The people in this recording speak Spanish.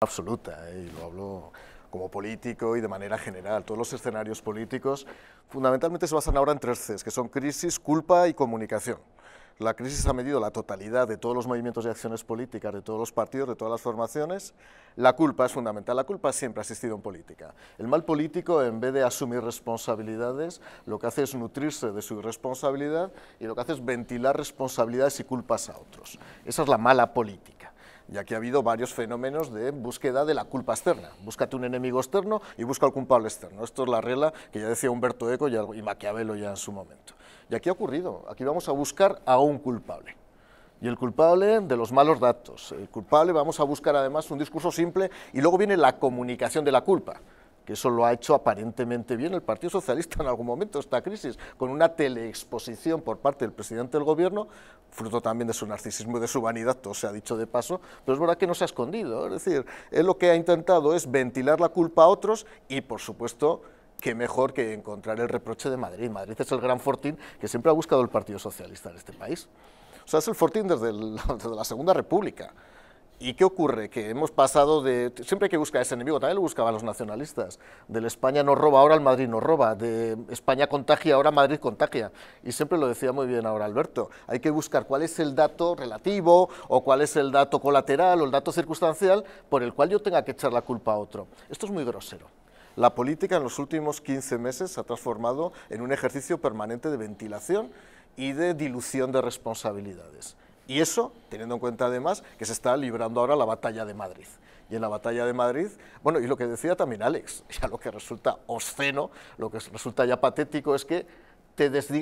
absoluta, ¿eh? y lo hablo como político y de manera general. Todos los escenarios políticos fundamentalmente se basan ahora en tres Cs, que son crisis, culpa y comunicación. La crisis ha medido la totalidad de todos los movimientos y acciones políticas, de todos los partidos, de todas las formaciones. La culpa es fundamental, la culpa siempre ha existido en política. El mal político, en vez de asumir responsabilidades, lo que hace es nutrirse de su irresponsabilidad y lo que hace es ventilar responsabilidades y culpas a otros. Esa es la mala política. Y aquí ha habido varios fenómenos de búsqueda de la culpa externa. Búscate un enemigo externo y busca al culpable externo. Esto es la regla que ya decía Humberto Eco y Maquiavelo ya en su momento. Y aquí ha ocurrido. Aquí vamos a buscar a un culpable. Y el culpable de los malos datos. El culpable vamos a buscar además un discurso simple y luego viene la comunicación de la culpa que eso lo ha hecho aparentemente bien el Partido Socialista en algún momento, esta crisis, con una teleexposición por parte del presidente del gobierno, fruto también de su narcisismo y de su vanidad, todo se ha dicho de paso, pero es verdad que no se ha escondido, ¿eh? es decir, él lo que ha intentado es ventilar la culpa a otros y, por supuesto, qué mejor que encontrar el reproche de Madrid. Madrid es el gran fortín que siempre ha buscado el Partido Socialista en este país. O sea, es el fortín desde, desde la Segunda República. ¿Y qué ocurre? Que hemos pasado de... Siempre hay que buscar ese enemigo, también lo buscaban los nacionalistas. Del España no roba, ahora al Madrid no roba. De España contagia, ahora Madrid contagia. Y siempre lo decía muy bien ahora Alberto. Hay que buscar cuál es el dato relativo o cuál es el dato colateral o el dato circunstancial por el cual yo tenga que echar la culpa a otro. Esto es muy grosero. La política en los últimos 15 meses se ha transformado en un ejercicio permanente de ventilación y de dilución de responsabilidades. Y eso, teniendo en cuenta además que se está librando ahora la batalla de Madrid. Y en la batalla de Madrid, bueno, y lo que decía también Alex, ya lo que resulta obsceno, lo que resulta ya patético es que te desdiga.